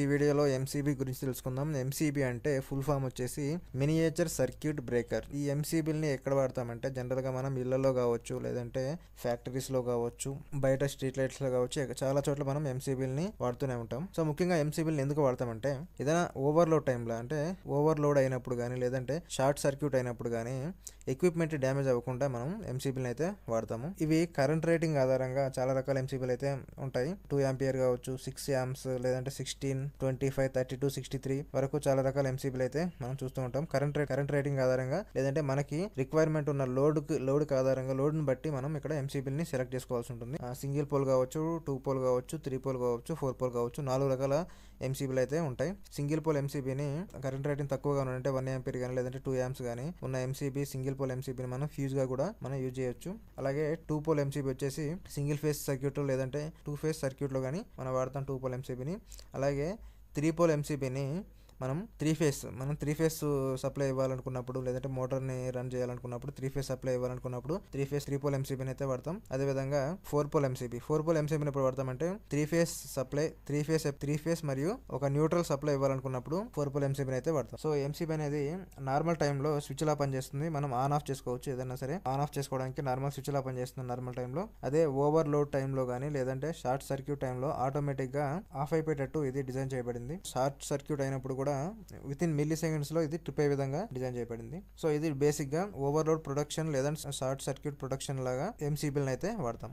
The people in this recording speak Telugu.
ఈ వీడియోలో ఎంసీబీ గురించి తెలుసుకుందాం ఎంసీబీ అంటే ఫుల్ ఫామ్ వచ్చేసి మినియేచర్ సర్క్యూట్ బ్రేకర్ ఈ ని ఎక్కడ వాడతామంటే జనరల్గా మనం ఇళ్లలో కావచ్చు లేదంటే ఫ్యాక్టరీస్లో కావచ్చు బయట స్ట్రీట్ లైట్స్లో కావచ్చు చాలా చోట్ల మనం ఎంసీబీని వాడుతూనే ఉంటాం సో ముఖ్యంగా ఎంసీబీని ఎందుకు వాడతామంటే ఏదైనా ఓవర్లోడ్ టైంలో అంటే ఓవర్లోడ్ అయినప్పుడు కానీ లేదంటే షార్ట్ సర్క్యూట్ అయినప్పుడు కానీ ఎక్విప్మెంట్ డ్యామేజ్ అవ్వకుండా మనం ఎంసీబీని అయితే వాడతాము ఇవి కరెంట్ రేటింగ్ ఆధారంగా చాలా రకాల ఎంసీబీలు అయితే ఉంటాయి టూ యాంపియర్ కావచ్చు సిక్స్ యాంప్స్ లేదంటే sixteen twenty five thirty two sixty three వరకు చాలా రకాల ఎంసీబీలు అయితే మనం చూస్తూ ఉంటాం కరెంట్ కరెంట్ రేటింగ్ ఆధారంగా లేదంటే మనకి రిక్వైర్మెంట్ ఉన్న లోడ్ లోడ్ ఆధారంగా లోడ్ ని బట్టి మనం ఇక్కడ ఎంసీబీని సెలెక్ట్ చేసుకోవాల్సి ఉంటుంది సింగిల్ పోల్ కావచ్చు టూ పోల్ కావచ్చు త్రీ పోల్ కావచ్చు ఫోర్ పోల్ కావచ్చు నాలుగు రకాల ఎంసీబీలు అయితే ఉంటాయి సింగిల్ పోల్ ఎంసీబీని కరెంట్ రేటింగ్ తక్కువగా ఉంటే వన్ ఎంపీర్ కానీ లేదంటే టూ యాంప్స్ కానీ ఉన్న ఎంసీబీ సింగిల్ పోల్ ఎంసీబీని మనం గా కూడా మనం యూజ్ చేయొచ్చు అలాగే టూ పోల్ ఎంసీబీ వచ్చేసి సింగిల్ ఫేస్ సర్క్యూట్ లేదంటే టూ ఫేస్ సర్క్యూట్ లో కానీ మనం వాడతాం టూ పోల్ ఎంసీబీని అలాగే త్రీ పోల్ ఎంసీబీని మనం త్రీ ఫేస్ మనం త్రీ ఫేస్ సప్లై ఇవ్వాలనుకున్నప్పుడు లేదంటే ని రన్ చేయాలనుకున్నప్పుడు త్రీ ఫేస్ సప్లై ఇవ్వాలనుకున్నప్పుడు three phase three pole MCB అయితే వాడతాం అదే విధంగా four pole MCB four pole ఎంసీబీని ఎప్పుడు వాడతామంటే three phase supply three phase three phase మరియు ఒక న్యూట్రల్ సప్లై ఇవ్వాలనుకున్నప్పుడు ఫోర్ పోల్ ఎంసీబీని అయితే వాడతాం సో ఎంసీబీ అనేది నార్మల్ టైంలో లా పనిచేస్తుంది మనం ఆన్ ఆఫ్ చేసుకోవచ్చు ఏదైనా సరే ఆన్ ఆఫ్ చేసుకోవడానికి నార్మల్ స్విచ్ లా పనిచేస్తుంది నార్మల్ టైంలో అదే ఓవర్ లోడ్ టైంలో కానీ లేదంటే షార్ట్ సర్క్యూట్ టైంలో గా ఆఫ్ అయిపోయేటట్టు ఇది డిజైన్ చేయబడింది షార్ట్ సర్క్యూట్ అయినప్పుడు కూడా కూడా విత్ ఇన్ మిల్లీ సెకండ్స్ లో ఇది ట్రిప్ అయ్యే విధంగా డిజైన్ చేయబడింది సో ఇది బేసిక్ గా ఓవర్లోడ్ ప్రొడక్షన్ లేదంటే షార్ట్ సర్క్యూట్ ప్రొడక్షన్ లాగా ఎంసీబీలను అయితే వాడతాం